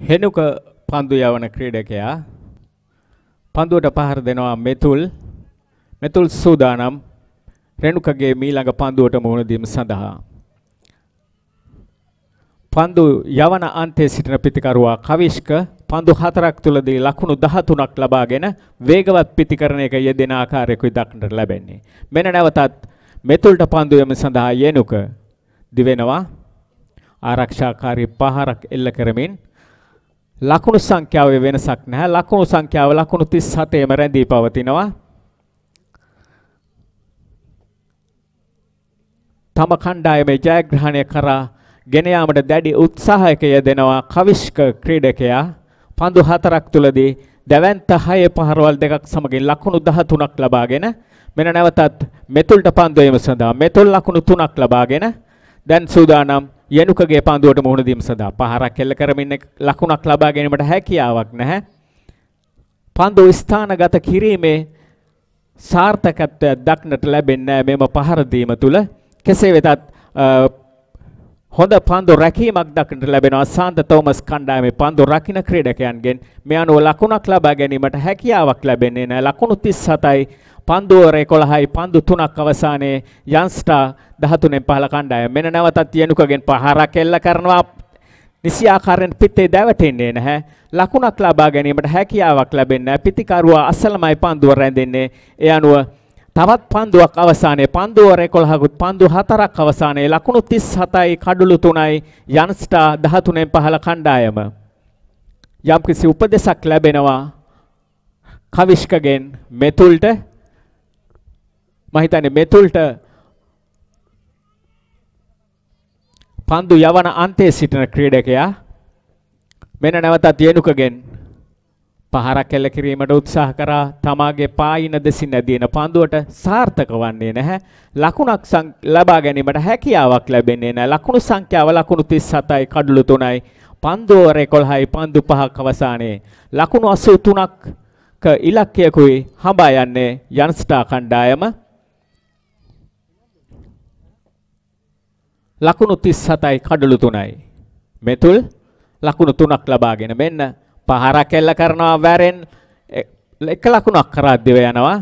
හෙනුක පන්දු යවන ක්‍රීඩකයා පන්දුවට පහර දෙනවා මෙතුල් මෙතුල් සූදානම් රෙණුකගේ මීළඟ පන්දුවට මුහුණ දීම සඳහා පන්දු යවන අන්තයේ සිටින පිතිකරුවා කවිෂ්ක පන්දු හතරක් තුලදී ලකුණු 13ක් ලබාගෙන වේගවත් පිතිකරණයක යෙදෙන ආකාරයකුයි දක්නට ලැබෙන්නේ. මෙන්න නැවතත් මෙතුල්ට පන්දු යම සඳහා යෙනුක දිවෙනවා ආරක්ෂාකාරී පහරක් එල්ල කරමින් ලකුණු සංඛ්‍යාවේ වෙනසක් නැහැ. ලකුණු සංඛ්‍යාව ලකුණු 37ෙම රැඳී පවතිනවා. තම කණ්ඩායමේ ජයග්‍රහණය කරා ගෙන යාමට දැඩි උත්සාහයක යෙදෙනවා කවිෂ්ක ක්‍රීඩකයා. පන්දු හතරක් තුලදී දැවැන්ත 6 පහරවල් දෙකක් සමගින් ලකුණු 13ක් ලබාගෙන මෙන්න නැවතත් මෙතුල්ට පන්දුවීම සඳහා මෙතුල් ලකුණු 3ක් ලබාගෙන දැන් සූදානම් යනුකගේ පන්දුවට මුහුණ දීම සඳහා පහරක් එල්ල කරමින් ලකුණක් ලබා ගැනීමට හැකියාවක් නැහැ. පන්දු ස්ථානගත කිරීමේ සාර්ථකත්වය දක්නට ලැබෙන්නේ මෙම පහර දීම තුළ. කෙසේ වෙතත් හොඳ පන්දු රැකීමක් දක්නට ලැබෙනවා සාන්ත තෝමස් කණ්ඩායමේ පන්දු රකින ක්‍රීඩකයන්ගෙන් මේ අනුව ලකුණක් ලබා ගැනීමට හැකියාවක් ලැබෙන්නේ නැහැ ලකුණු 37යි පන්දුවර 11යි පන්දු 3ක් අවසානයේ යන්ස්ටා 13න් පහල කණ්ඩායම මෙන්න නැවතත් යනුකගෙන් පහරක් එල්ල කරනවා නිසියාකාරයෙන් පිටේ දැවටෙන්නේ නැහැ ලකුණක් ලබා ගැනීමට හැකියාවක් ලැබෙන්නේ නැහැ පිටිකරුවා අසලමයි පන්දුව රැඳෙන්නේ ඒ අනුව තවත් පන්දුවක් අවසානයේ පන්දුවර 11කුත් පන්දු හතරක් අවසානයේ ලකුණු 37යි කඩලු 3යි යන්ස්ටා 13න් පහළ කණ්ඩායම යම්කිසි උපදෙසක් ලැබෙනවා කවිෂ්කගෙන් මෙතුල්ට මම හිතන්නේ මෙතුල්ට පන්දු යවන අන්තයේ සිටින ක්‍රීඩකයා මෙන්න නැවතත් යනුකගෙන් පහරක් එල්ල කිරීමට උත්සාහ කරා තමාගේ පායින දෙසින් ඇදීන පන්දුවට සාර්ථක වන්නේ නැහැ ලකුණක් ලබා ගැනීමට හැකියාවක් ලැබෙන්නේ නැහැ ලකුණු සංඛ්‍යාව ලකුණු 37යි කඩලු 3යි පන්දු ඕවර් 11යි පන්දු 5ක් අවසානයේ ලකුණු 83ක ඉලක්කයකුයි හඹා යන්නේ යන්ස්ටා කණ්ඩායම ලකුණු 37යි කඩලු 3යි. මෙතුල් ලකුණු 3ක් ලබාගෙන මෙන්න පහරක් එල්ල කරනවා වැරෙන් එක ලකුණක් කරා දිව යනවා.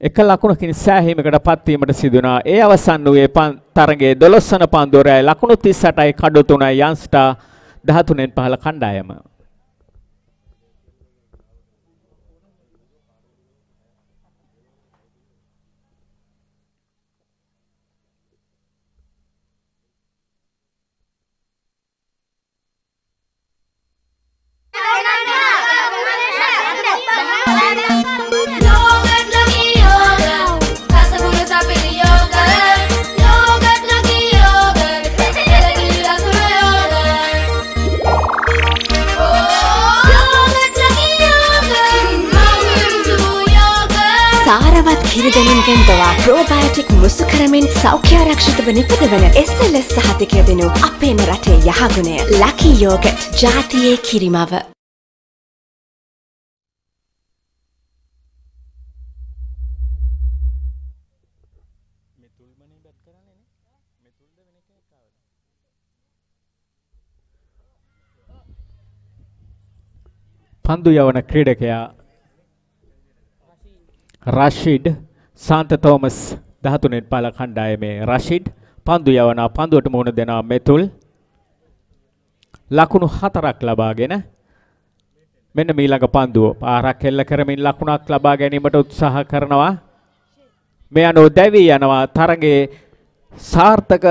එක ලකුණකින් සෑහීමකටපත් වීමට සිදුනා. ඒ අවසන් වූයේ තරගයේ 12 වන පන්දුරයි ලකුණු 38යි කඩලු 3යි යන්ස්ටා 13න් පහළ කණ්ඩායම. ජනින් ගෙන්දවා ප්‍රෝබයටික් මුසු කරමින් සෞඛ්‍යාරක්ෂිතව නිපදවන එස්සලස් සහතිකය දෙනු අපේම රටේ යහගුණය ලකි යෝගට් ජාතියේ කිරිමව. පන්දු යවන ක්‍රීඩකයා රශිඩ් සාන්ත තෝමස් 13න් පාල කණ්ඩායමේ රෂිඩ් පන්දු යවනා පන්දුවට මුහුණ දෙනා මෙතුල් ලකුණු හතරක් ලබාගෙන මෙන්න මීළඟ පන්දුව පාරක් එල්ල කරමින් ලකුණක් ලබා ගැනීමට උත්සාහ කරනවා මේ අනුව දැවී යනවා තරගයේ සාර්ථක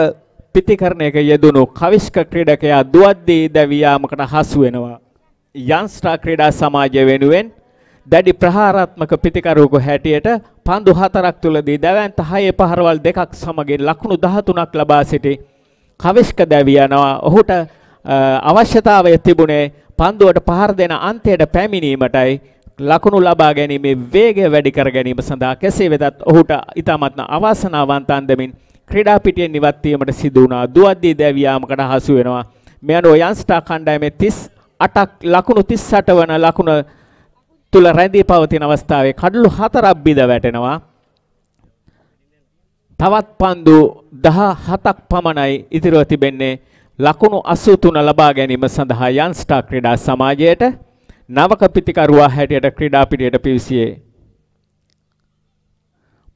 පිතිකරණයක යෙදුණු කවිෂ්ක ක්‍රීඩකයා දුවද්දී දැවී යාමකට හසු වෙනවා යන්ස්ටා ක්‍රීඩා සමාජය වෙනුවෙන් දැඩි ප්‍රහාරාත්මක පිතිකරුවෙකු හැටියට පන්දු හතරක් තුලදී දැවැන්ත හයේ පහරවල් දෙකක් සමගින් ලකුණු 13ක් ලබා සිටි කවිෂ්ක දැවියනවා ඔහුට අවශ්‍යතාවය තිබුණේ පන්දුවට පහර දෙන අන්තයට පැමිණීමටයි ලකුණු ලබා ගැනීමේ වේගය වැඩි කර ගැනීම සඳහා කෙසේ වෙතත් ඔහුට ඉතාමත්ම අවාසනාවන්ත අන්දමින් ක්‍රීඩා පිටියෙන් ඉවත් වීමට සිදු වුණා. දුවද්දී දැවියාමකට හසු වෙනවා. මේ අනුව යන්ස්ටා කණ්ඩායමේ 38ක් ලකුණු 38 වන ලකුණ තුල රැඳී පවතින අවස්ථාවේ කඩලු හතරක් බිඳ වැටෙනවා. තවත් පන්දු 17ක් පමණයි ඉතිරිව තිබෙන්නේ ලකුණු 83 ලබා ගැනීම සඳහා යන්ස්ටා ක්‍රීඩා සමාජයට නවක පිතිකරුවා හැටියට ක්‍රීඩා පිටියට පිවිසියේ.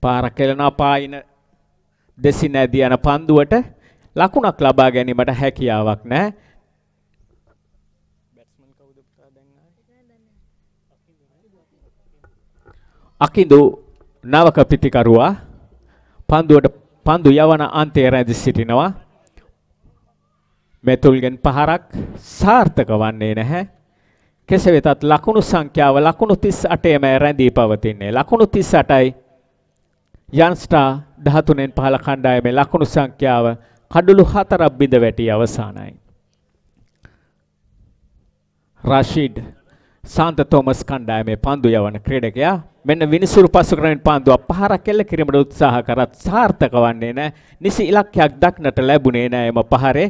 පාර කෙළන පායින දෙසින් ඇදී යන පන්දුවට ලකුණක් ලබා ගැනීමට හැකියාවක් නැහැ. අකිඳු නවක පිතිකරුවා පන්දුවට පන්දු යවන අන්තය රැඳී සිටිනවා. මෙතුල්ගෙන් පහරක් සාර්ථක වන්නේ නැහැ. කෙසේ වෙතත් ලකුණු සංඛ්‍යාව ලකුණු 38ම රැඳී පවතින්නේ. ලකුණු 38යි යන්ස්ටා 13න් 15 කණ්ඩායමේ ලකුණු සංඛ්‍යාව කඩළු 4ක් බිඳ වැටි අවසానයි. රෂීඩ් සාන්ත තෝමස් කණ්ඩායමේ පන්දු යවන ක්‍රීඩකයා මෙන්න විනිසුරු පසු කරමින් පාන්දුව පහරක් එල්ල කිරීමට උත්සාහ කරත් සාර්ථක වන්නේ නැහැ. නිසි ඉලක්කයක් දක්නට ලැබුණේ නැහැ එම පහරේ.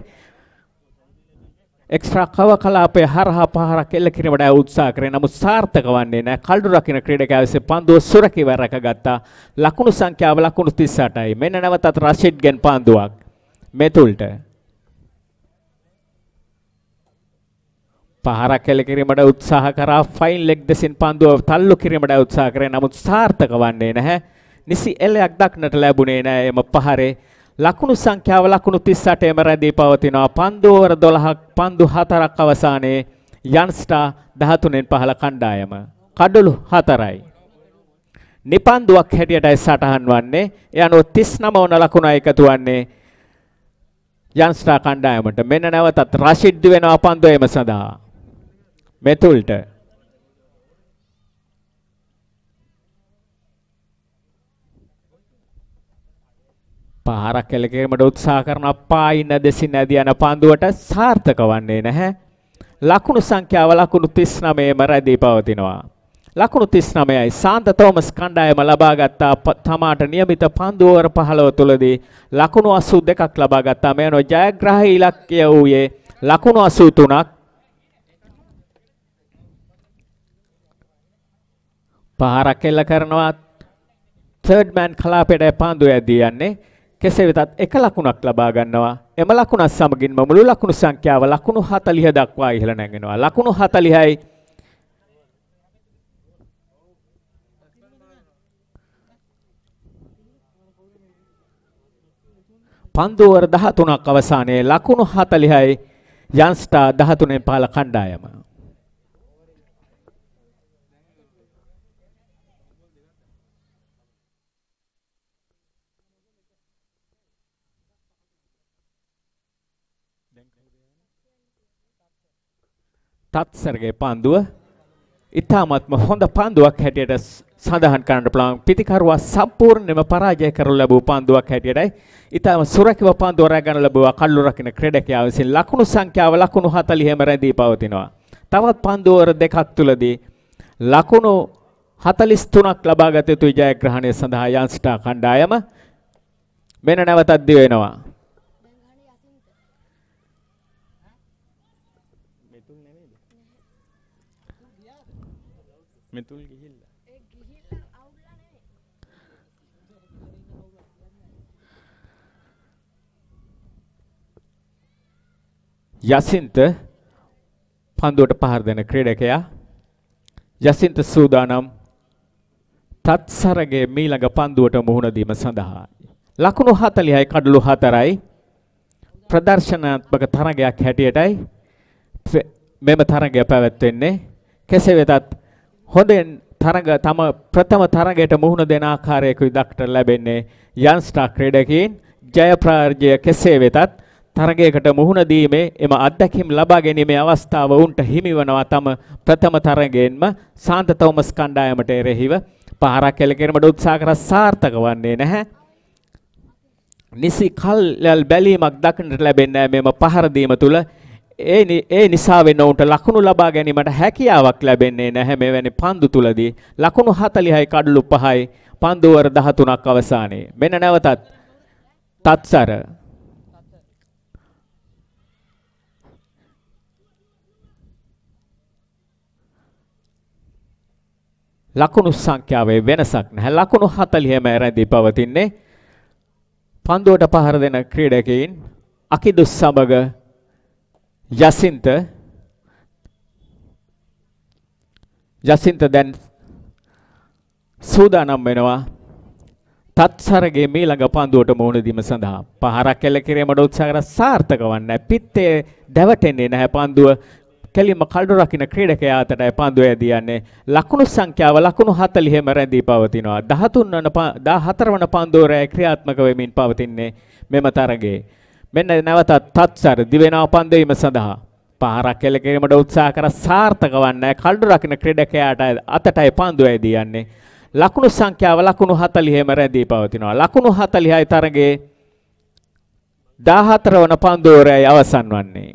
එක්ස්ට්‍රා කව කලාපයේ හරහා පහරක් එල්ල කිරීමට උත්සාහ කරේ නමුත් සාර්ථක වන්නේ නැහැ. කල්ඩු රකින්න ක්‍රීඩකයා විසින් පන්දුව සුරකිව රැකගත්තා. ලකුණු සංඛ්‍යාව ලකුණු 38යි. මෙන්න නැවතත් රෂිඩ්ගෙන් පන්දුවක්. මෙතුල්ට පහරක් කෙල කිරීමට උත්සාහ කරා ෆයින් ලෙග් දෙසින් පන්දුව තල්ලු කිරීමට උත්සාහ කරේ නමුත් සාර්ථක වන්නේ නැහැ. නිසි එලයක් දක්නට ලැබුණේ නැහැ එම පහරේ. ලකුණු සංඛ්‍යාව ලකුණු 38 එම රැඳී පවතිනවා. පන්දු ඕවර් 12ක් පන්දු 4ක් අවසානයේ යන්ස්ටා 13න් පහළ කණ්ඩායම. කඩළු 4යි. නිපන්දුවක් හැටියටයි සටහන් වන්නේ. ඒ අනුව 39 වන ලකුණ එකතු වන්නේ යන්ස්ටා කණ්ඩායමට. මෙන්න නැවතත් රෂිඩ් වෙනවා පන්දු එම සඳහා. මෙතුල්ට පාරක් කෙලකීමට උත්සාහ කරන පායින දෙසින් ඇදී යන පන්දුවට සාර්ථක වන්නේ නැහැ. ලකුණු සංඛ්‍යාව ලකුණු 39ම රැඳී පවතිනවා. ලකුණු 39යි සාන්ත තෝමස් කණ්ඩායම ලබාගත් තමාට નિયમિત පන්දු ඕවර් 15 තුලදී ලකුණු 82ක් ලබාගත්තා. මේ අනුව ජයග්‍රාහී ඉලක්කය වූයේ ලකුණු 83ක් පාරක් එල්ල කරනවා තර්ඩ් මෑන් කලාපයට පාන්දු ඇදී යන්නේ කෙසේ වෙතත් එක ලකුණක් ලබා ගන්නවා එම ලකුණත් සමගින්ම මුළු ලකුණු සංඛ්‍යාව ලකුණු 40 දක්වා ඉහළ නැගෙනවා ලකුණු 40යි පන්දුවර 13ක් අවසානයේ ලකුණු 40යි යන්ස්ටා 13 පාල කණ්ඩායම තත්සරගේ පන්දුව ඉතාමත්ම හොඳ පන්දුවක් හැටියට සඳහන් කරන්න පුළුවන්. පිතිකරුවා සම්පූර්ණයෙන්ම පරාජය කරලා ලැබූ පන්දුවක් හැටියටයි ඉතාම සුරකිව පන්දුව රැගෙන ලැබුවා කල්ලු රකින්න ක්‍රීඩකයා විසින් ලකුණු සංඛ්‍යාව ලකුණු 40ම රැඳී පවතිනවා. තවත් පන්දුවර දෙකක් තුලදී ලකුණු 43ක් ලබාගත යුතු ජයග්‍රහණය සඳහා යන්ස්ටා කණ්ඩායම මෙන්න නැවතත් දිවෙනවා. මෙතුල් නෙමේද? මෙතුල් ගිහිල්ලා. ඒ ගිහිල්ලා අවුල්ලා නෙමෙයි. යසින්ත පන්දුවට පහර දෙන ක්‍රීඩකයා යසින්ත සූදානම් තත්සරගේ මීළඟ පන්දුවට මුහුණ දීම සඳහා ලකුණු 40යි කඩලු 4යි ප්‍රදර්ශනාත්මක තරගයක් හැටියටයි මෙම තරගය පැවැත්වෙන්නේ කෙසේ වෙතත් හොඳෙන් තරග තම ප්‍රථම තරගයට මුහුණ දෙන ආකාරයකුයි දක්ට ලැබෙන්නේ යන්ස්ටා ක්‍රීඩකයින් ජයපරාජය කෙසේ වෙතත් තරගයකට මුහුණ දීමේ එම අත්දැකීම් ලබා ගැනීමේ අවස්ථාව උන්ට හිමිවනවා තම ප්‍රථම තරගයෙන්ම සාන්ත තෝමස් කණ්ඩායමට එරෙහිව පාරක් එළකිරීමට උත්සාහ කර සාර්ථක වන්නේ නැහැ. නිසි කල්යල් බැලීමක් දක්නට ලැබෙන්නේ මෙම පහර දීම තුළ ඒ ඒ නිසා වෙන්න උන්ට ලකුණු ලබා ගැනීමට හැකියාවක් ලැබෙන්නේ නැහැ මෙවැනි පන්දු තුලදී ලකුණු 40යි කඩලු 5යි පන්දු වර 13ක් අවසානයේ මෙන්න නැවතත් තත්සර ලකුණු සංඛ්‍යාවේ වෙනසක් නැහැ ලකුණු 40ම රැඳී පවතින්නේ පන්දුවට පහර දෙන ක්‍රීඩකයින් අකිදුස් සමග යසින්ත යසින්ත දැන් සූදානම් වෙනවා තත්සරගේ මේ ළඟ පන්දුවට මුහුණ දීම සඳහා පහරක් කෙල කිරීමට උත්සාහ කර සාර්ථක වන්නේ පිත්තේ දැවටෙන්නේ නැහැ පන්දුව කෙලින්ම කල්ඩු රකින්න ක්‍රීඩකයා අතටයි පන්දුව ඇදියන්නේ ලකුණු සංඛ්‍යාව ලකුණු 40 ම රැඳී පවතිනවා 13 වන 14 වන පන්දුව රැය ක්‍රියාත්මක වෙමින් පවතින්නේ මෙම තරගයේ මෙන්න නැවතත් තත්සර දිවෙන අපන්දීම සඳහා පාරක් කෙල කිරීමට උත්සාහ කර සාර්ථක වන්නේ කල්ඩු රකින්න ක්‍රීඩකයාට අතටයි පන්දු ඇදී යන්නේ. ලකුණු සංඛ්‍යාව ලකුණු 40ම රැඳී පවතිනවා. ලකුණු 40යි තරගයේ 14 වන පන්දුවරයයි අවසන් වන්නේ.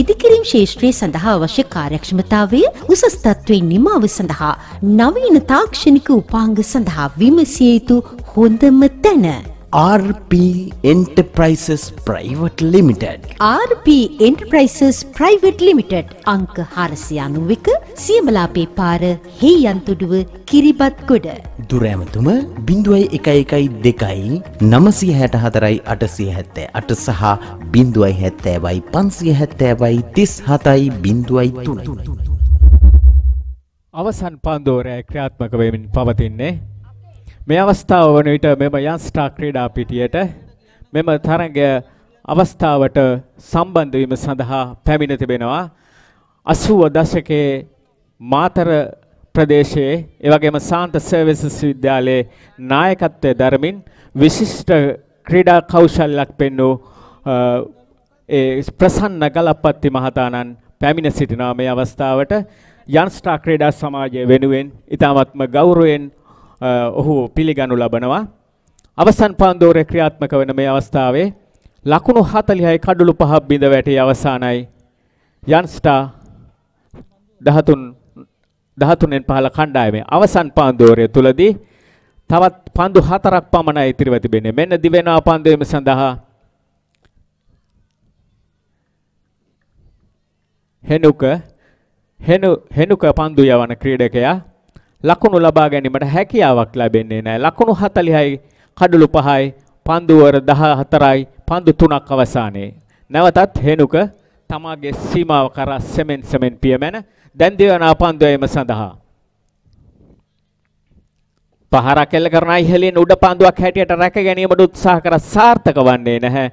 ඉදිකිරීම් ශේෂත්‍රයේ සඳහා අවශ්‍ය කාර්යක්ෂමතාවය උසස් තත්ත්වයෙන් නිමාව සඳහා නවීන තාක්ෂණික උපාංග සඳහා විමසිය යුතු හොඳම තැන. RP Enterprises Private Limited RP Enterprises Private Limited අංක හාරසියනුවක සියමලාපේ පාර හෙයි අන්තුඩුව කිරිබත් ගොඩ. දුරෑමතුම බිඳුවයි එකයි එකයි දෙකයි නමසිය හැට හතරයි අටසිය හැත්තෑ අට සහ බිඳුවයි හැත්තෑබයි පන්සිය හැත්තෑබයි තිස් හතයි බිඳුවයි තුනයි. අවසන් පන්දෝරෑ ක්‍රියාත්මක වෙමින් පවතින්නේ. මේ අවස්ථාව වන විට මෙම යන්ස්ටා ක්‍රීඩා පිටියට මෙම තරගය අවස්ථාවට සම්බන්ධවීම සඳහා පැමිණ තිබෙනවා. අසුව දශකයේ මාතර ප්‍රදේශයේ එවැගේම සාන්ත සර්විසස් විද්‍යාලයේ නායකත්වය දරමින් විශිෂ්ට ක්‍රීඩා කෞශල්‍යයක් පෙන්වූ ඒ ප්‍රසන්න ගලප්පත්ති මහතාණන් පැමිණ සිටිනා මේ අවස්ථාවට යන්ස්ටා ක්‍රීඩා සමාජය වෙනුවෙන් ඉතාමත්ම ගෞරවයෙන් ඔහු පිළිගනු ලබනවා. අවසන් පාන්දෝරේ ක්‍රියාත්මක වන මේ අවස්ථාවේ ලකුණු 40යි කඩළු 5ක් බිඳ වැටි අවසానයි යන්ස්ටා 13 13න් 15 කණ්ඩායමේ අවසන් පාන්දුවරය තුලදී තවත් පන්දු හතරක් පමණයි ඉතිරිව තිබෙන්නේ. මෙන්න දිවෙනා පන්දුවීම සඳහා හෙනුක හෙනු හෙනුක පන්දු යවන ක්‍රීඩකයා ලකුණු ලබා ගැනීමට හැකියාවක් ලැබෙන්නේ නැහැ. ලකුණු 40යි කඩලු 5යි පන්දුවර 14යි පන්දු 3ක් අවසානයේ. නැවතත් හෙනුක තමාගේ සීමාව කරා සෙමෙන් සෙමෙන් පියමැන දැන් දිවනාපන් දොයම සඳහා පහරක් එල්ල කරන ඉහළින් උඩ පන්දුවක් හැටියට රැක ගැනීමට උත්සාහ කර සාර්ථක වන්නේ නැහැ.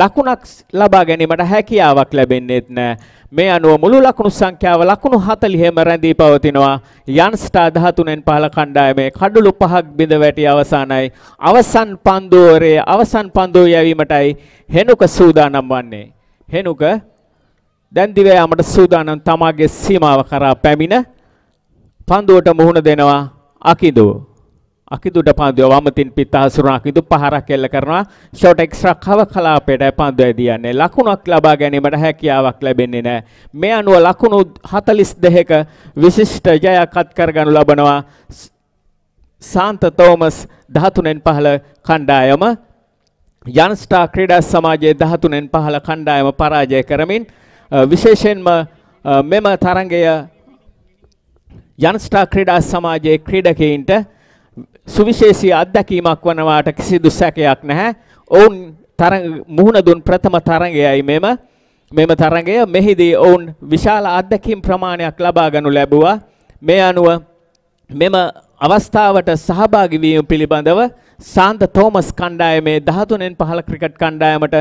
ලකුණක් ලබා ගැනීමට හැකියාවක් ලැබෙන්නේත් නැහැ. මේ අනුව මුළු ලකුණු සංඛ්‍යාව ලකුණු 40ම රැඳී පවතිනවා. යන්ස්ටා 13න් පහළ කණ්ඩායමේ කඩළු පහක් බිඳ වැටි අවසానයි. අවසන් පන්දුවේ අවසන් පන්දුව යැවීමටයි හෙනුක සූදානම් වන්නේ. හෙනුක දැන් දිව යාමට සූදානම් තමාගේ සීමාව කරා පැමිණ පන්දුවට මුහුණ දෙනවා අකිදුව. අකිදුට පන්දුව වමතින් පිට හසුරන අකිදු පහරක් එල්ල කරනවා. ෂොට් එක්ස්ට්‍රා කව කලාපයට පන්දුව ඇදියන්නේ. ලකුණක් ලබා ගැනීමට හැකියාවක් ලැබෙන්නේ නැහැ. මේ අනුව ලකුණු 42ක විශිෂ්ට ජයකත් කරගනු ලබනවා සාන්ත තෝමස් 13න් 15 කණ්ඩායම යන්ස්ටා ක්‍රීඩා සමාජයේ 13න් 15 කණ්ඩායම පරාජය කරමින් විශේෂයෙන්ම මෙම තරඟය යන්ස්ටා ක්‍රීඩා සමාජයේ ක්‍රීඩකයින්ට සුවිශේෂී අත්දැකීමක් වනවාට කිසිදු සැකයක් නැහැ. ඔවුන් තරඟ මුහුණ දුන් ප්‍රථම තරඟයයි මෙම මෙම තරඟය මෙහිදී ඔවුන් විශාල අත්දැකීම් ප්‍රමාණයක් ලබා ගනු ලැබුවා. මේ අනුව මෙම අවස්ථාවට සහභාගී වීම පිළිබඳව සාන්ත තෝමස් කණ්ඩායමේ 13න් 15 ක්‍රිකට් කණ්ඩායමට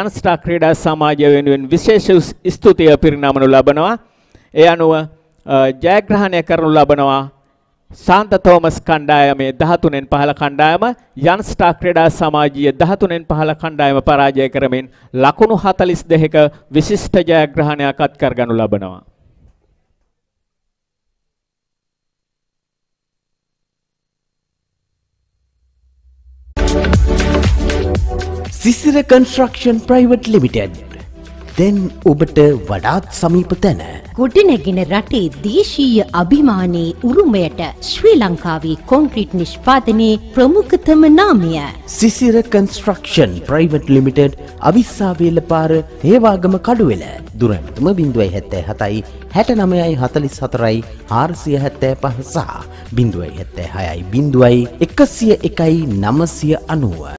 යන්ස්ටා ක්‍රීඩා සමාජය වෙනුවෙන් විශේෂ ස්තුතිය පිරිනමනු ලබනවා. ඒ අනුව ජයග්‍රහණය කරනු ලබනවා සාන්ත තෝමස් කණ්ඩායමේ 13න් 15 කණ්ඩායම යන්ස්ටා ක්‍රීඩා සමාජය 13න් 15 කණ්ඩායම පරාජය කරමින් ලකුණු 42ක විශිෂ්ට ජයග්‍රහණයක් අත්කරගනු ලබනවා. සිසිර කන්ස්ට්‍රක්ෂන් ප්‍රයිවට් ලිමිටඩ් දැන් ඔබට වඩාත් සමීප තැන ගොඩනැගෙන රටේ දේශීය අභිමානයේ උරුමයට ශ්‍රී ලංකාවේ කොන්ක්‍රීට් නිෂ්පාදනයේ ප්‍රමුඛතම නාමය Sisira construction private limited Avissawella පාර හේවාගම කඩුවෙල දුරැමතම බිඳුවයි හැත්තෑ හතයි හැට නමයයි හතලිස් හතරයි හාරසිය හැත්තෑ පහසා බිඳුවයි හැත්තෑ හයයි බිඳුවයි එකසිය එකයි නමසිය අනුව